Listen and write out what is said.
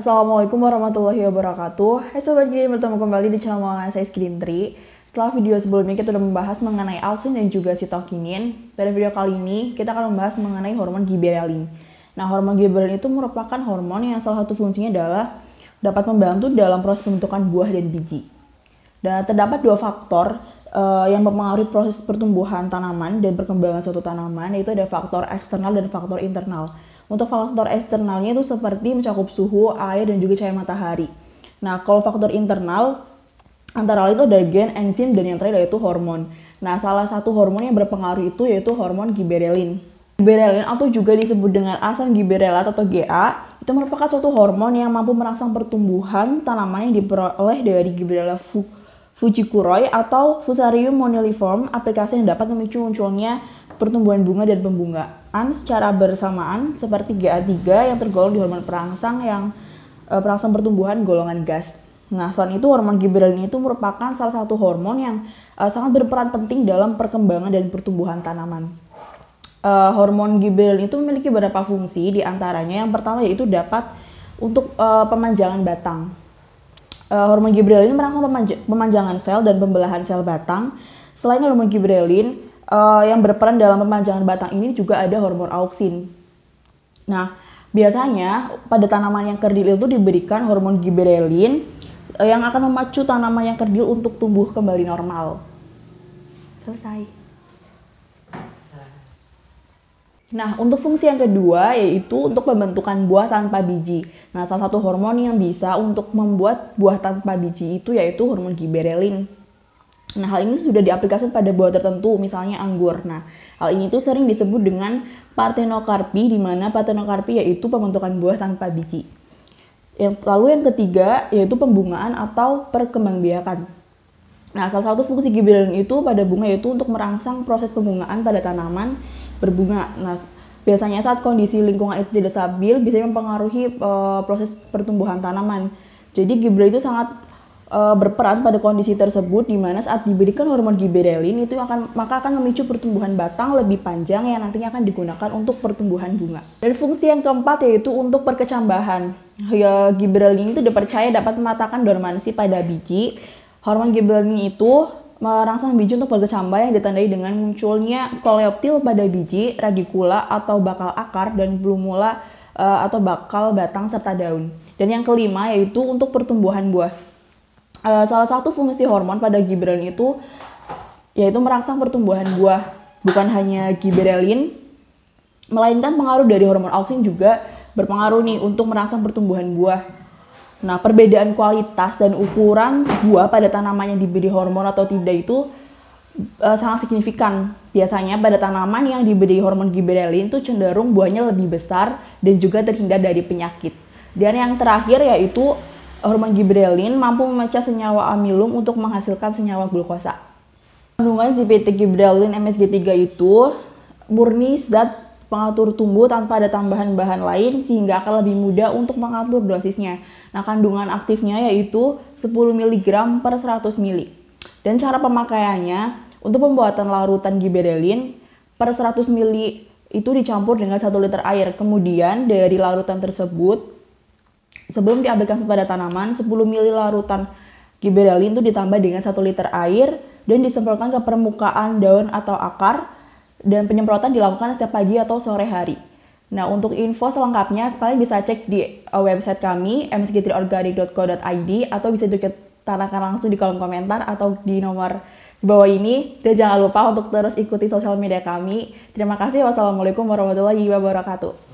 Assalamualaikum warahmatullahi wabarakatuh Hai Sobat Green, bertemu kembali di channel Maulana Saya Screen Tree Setelah video sebelumnya kita sudah membahas mengenai Alcin dan juga sitokinin Pada video kali ini kita akan membahas mengenai hormon gibberellin Nah hormon gibberellin itu merupakan hormon yang salah satu fungsinya adalah Dapat membantu dalam proses pembentukan buah dan biji Dan terdapat dua faktor uh, yang mempengaruhi proses pertumbuhan tanaman dan perkembangan suatu tanaman yaitu ada faktor eksternal dan faktor internal. Untuk faktor eksternalnya itu seperti mencakup suhu, air, dan juga cahaya matahari. Nah, kalau faktor internal, antara lain itu ada gen, enzim, dan yang terakhir yaitu hormon. Nah, salah satu hormon yang berpengaruh itu yaitu hormon giberelin. Giberelin atau juga disebut dengan asam giberelat atau GA, itu merupakan suatu hormon yang mampu merangsang pertumbuhan tanaman yang diperoleh dari giberella Fujikuroi atau Fusarium moniliform, aplikasi yang dapat memicu munculnya pertumbuhan bunga dan pembungaan secara bersamaan seperti GA3 yang tergolong di hormon perangsang yang e, perangsang pertumbuhan golongan gas. Nah, selain itu hormon gibberellin itu merupakan salah satu hormon yang e, sangat berperan penting dalam perkembangan dan pertumbuhan tanaman. E, hormon gibberellin itu memiliki beberapa fungsi, diantaranya yang pertama yaitu dapat untuk e, pemanjangan batang uh, hormon gibrelin merangsang pemanj pemanjangan sel dan pembelahan sel batang. Selain hormon gibrelin uh, eh, yang berperan dalam pemanjangan batang ini juga ada hormon auksin. Nah, biasanya pada tanaman yang kerdil itu diberikan hormon gibrelin eh, yang akan memacu tanaman yang kerdil untuk tumbuh kembali normal. Selesai. Nah, untuk fungsi yang kedua yaitu untuk pembentukan buah tanpa biji. Nah, salah satu hormon yang bisa untuk membuat buah tanpa biji itu yaitu hormon giberelin. Nah, hal ini sudah diaplikasikan pada buah tertentu, misalnya anggur. Nah, hal ini tuh sering disebut dengan partenokarpi, di mana partenokarpi yaitu pembentukan buah tanpa biji. Yang, lalu yang ketiga yaitu pembungaan atau perkembangbiakan. Nah, salah satu fungsi giberelin itu pada bunga yaitu untuk merangsang proses pembungaan pada tanaman berbunga. Nah, biasanya saat kondisi lingkungan itu tidak stabil bisa mempengaruhi uh, proses pertumbuhan tanaman. Jadi gibberel itu sangat uh, berperan pada kondisi tersebut di mana saat diberikan hormon gibberelin itu akan maka akan memicu pertumbuhan batang lebih panjang yang nantinya akan digunakan untuk pertumbuhan bunga. Dan fungsi yang keempat yaitu untuk perkecambahan. Ya, gibberelin itu dipercaya dapat mematakan dormansi pada biji. Hormon gibberelin itu merangsang biji untuk berkecambah yang ditandai dengan munculnya koleoptil pada biji, radikula atau bakal akar dan blumula uh, atau bakal batang serta daun. Dan yang kelima yaitu untuk pertumbuhan buah. Uh, salah satu fungsi hormon pada gibberellin itu yaitu merangsang pertumbuhan buah, bukan hanya gibberellin melainkan pengaruh dari hormon auksin juga berpengaruh nih untuk merangsang pertumbuhan buah. Nah, perbedaan kualitas dan ukuran buah pada tanaman yang diberi hormon atau tidak itu uh, sangat signifikan. Biasanya pada tanaman yang diberi hormon gibberellin itu cenderung buahnya lebih besar dan juga terhindar dari penyakit. Dan yang terakhir yaitu hormon gibberellin mampu memecah senyawa amilum untuk menghasilkan senyawa glukosa. Kandungan CPT gibberellin MSG3 itu murni zat pengatur tumbuh tanpa ada tambahan bahan lain sehingga akan lebih mudah untuk mengatur dosisnya. Nah, kandungan aktifnya yaitu 10 mg per 100 ml. Dan cara pemakaiannya, untuk pembuatan larutan giberelin per 100 ml itu dicampur dengan 1 liter air. Kemudian dari larutan tersebut, sebelum diaplikasikan kepada tanaman, 10 ml larutan giberelin itu ditambah dengan 1 liter air dan disemprotkan ke permukaan daun atau akar dan penyemprotan dilakukan setiap pagi atau sore hari. Nah, untuk info selengkapnya, kalian bisa cek di eh, website kami, msg3organic.co.id, atau bisa juga tanahkan langsung di kolom komentar atau di nomor di bawah ini. Dan jangan lupa untuk terus ikuti sosial media kami. Terima kasih. Wassalamualaikum warahmatullahi wabarakatuh.